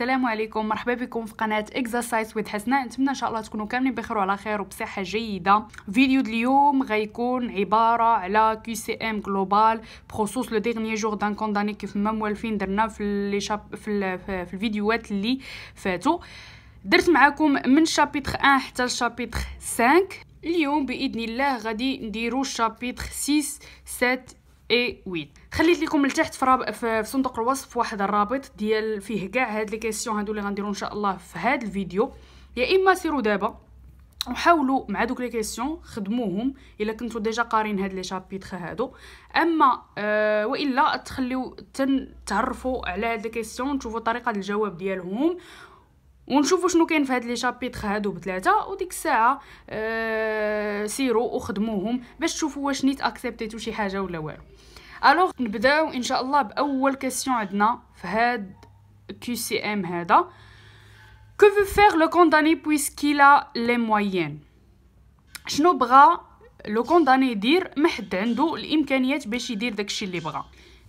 السلام عليكم مرحبا بكم في قناه اكزرسايز ويد حسناء نتمنى ان شاء الله تكونوا كاملين بخير وعلى خير وبصحه جيده فيديو اليوم غيكون عباره على كيو سي ام جلوبال بخصوص لو ديرني جور دان كونداني كيف ما موالفين درنا في لي شاب في, في الفيديوهات اللي فاتوا درت معكم من شابيتر 1 حتى لشابيتر 5 اليوم باذن الله غادي نديرو شابيتر 6 7 اي وي خليت لكم لتحت في, راب... في صندوق الوصف واحد الرابط ديال فيه كاع هاد لي كيسيون هادو اللي غنديرو ان شاء الله في هاد الفيديو يا اما سيروا دابا وحاولوا مع دوك لي كيسيون خدموهم الا كنتو ديجا قارين هاد لي شابيتر هادو اما آه والا تخليو تن تعرفوا على هاد لي كيسيون تشوفوا طريقه الجواب ديالهم ونشوفوا شنو كاين في هاد لي شابيتغ هادو بثلاثه وديك الساعه أه سيروا وخدموهم باش تشوفوا واش نيت اكسبتيتو شي حاجه ولا والو الوغ نبداو ان شاء الله باول كاسيون عندنا في هاد كيو سي ام هذا كو فو faire لو كونداني بويسكيلا لي les شنو بغا لو كونداني يدير ما حد عنده الامكانيات باش يدير داكشي اللي بغا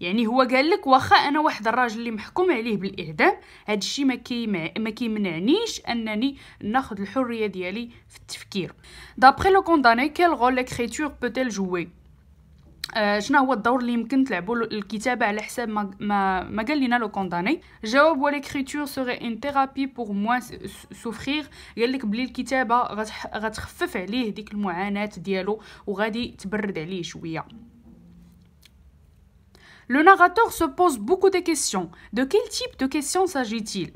يعني هو قال لك واخا انا واحد الراجل اللي محكوم عليه بالاعدام هذا الشيء ما ما كيمنعنيش انني ناخذ الحريه ديالي في التفكير دابري لو كونداني كيل رول ليكريتور بوتيل جوي شنو هو الدور اللي يمكن تلعبوا الكتابه على حساب ما ما, ما قال لنا لو كونداني جواب ولا كريتور سوري ان ثيرابي بور موا سوفرير قال لك بلي الكتابه غتخفف عليه ديك المعاناه ديالو وغادي تبرد عليه شويه le narrateur se pose beaucoup de questions. De quel type de questions s'agit-il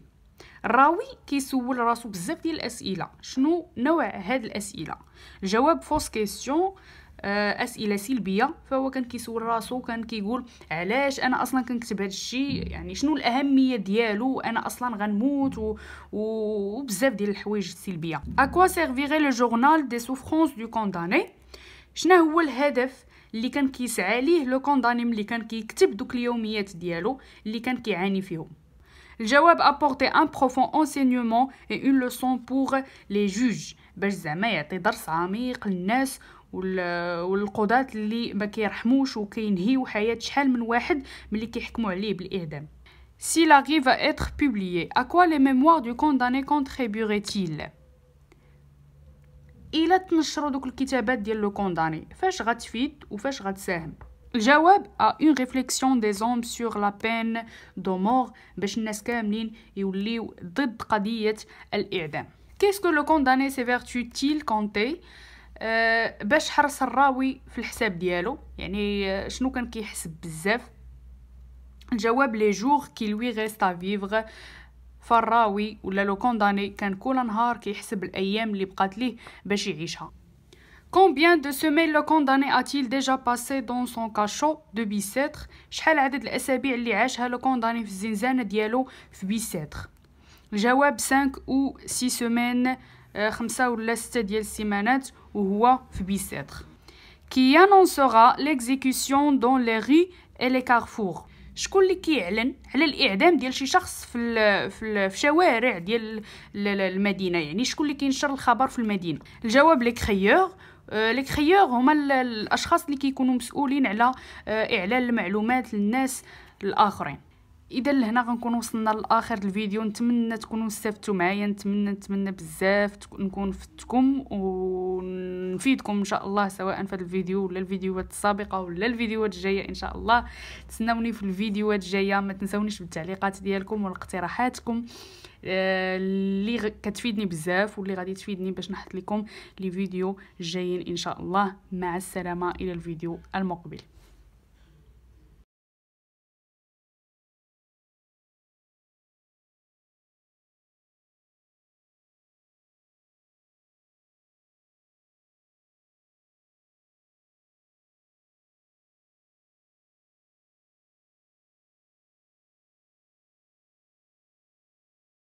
الراوي كيسول راسو بزاف ديال الاسئله شنو نوع هاد الاسئله الجواب فوس كيسيون اسئله سلبيه فهو كان كيسول راسو كان كيقول علاش انا اصلا كنكتب هذا الشيء يعني شنو الاهميه ديالو انا اصلا غنموت و... وبزاف ديال الحوايج السلبيه كوا سيرفيري لو جورنال دي سوفرونس دو كونداني شنو هو الهدف اللي كان كيسعى ليه لو كونداني ملي كان كيكتب دوك اليوميات ديالو اللي كان كيعاني فيهم الجواب ابورتي ان بروفون enseignement اي اون لوسون بوغ لي جوج باش زعما يعطي درس عميق للناس والقضاة اللي ما كيرحموش وكينهيو حياة شحال من واحد ملي كيحكموا عليه بالإعدام S'il arrive à être publié, à quoi les mémoires du condamné contribueraient-ils الا تنشروا دوك الكتابات ديال لو كونداني فاش غتفيد وفاش غتساهم الجواب ا اون ريفليكسيون دي زوم سور لا بين دو مور باش الناس كاملين يوليو ضد قضيه الاعدام كيسكو لو كونداني سي فيرتو تيل كونتي أه باش حرص الراوي في الحساب ديالو يعني آه، شنو كان كيحسب بزاف الجواب لي جوغ كي لوي غيستا ا فيفغ فالراوي ولا لو كونداني كان كل نهار كيحسب الايام اللي بقات ليه باش يعيشها Combien de semaines le condamné a-t-il déjà passé dans son cachot de Bicêtre شحال عدد الاسابيع اللي عاشها لو كونداني في الزنزانه ديالو في بيسيتر الجواب 5 او 6 سيمين 5 ولا 6 ديال السيمانات وهو في بيسيتر qui annoncera l'exécution dans les rues et les carrefours شكون اللي كيعلن على الاعدام ديال شي شخص في الـ في, ال في شوارع ديال المدينه يعني شكون اللي كينشر الخبر في المدينه الجواب لي كريور آه، لي كريور هما الاشخاص اللي كيكونوا مسؤولين على آه، اعلان المعلومات للناس الاخرين اذا لهنا غنكون وصلنا لاخر الفيديو نتمنى تكونوا استفدتوا معايا نتمنى نتمنى بزاف نكون فدتكم ونفيدكم ان شاء الله سواء في الفيديو ولا الفيديوهات السابقه ولا الفيديوهات الجايه ان شاء الله تسناوني في الفيديوهات الجايه ما تنساونيش بالتعليقات ديالكم والاقتراحاتكم آه، اللي آه كتفيدني بزاف واللي غادي تفيدني باش نحط لكم لي فيديو جايين ان شاء الله مع السلامه الى الفيديو المقبل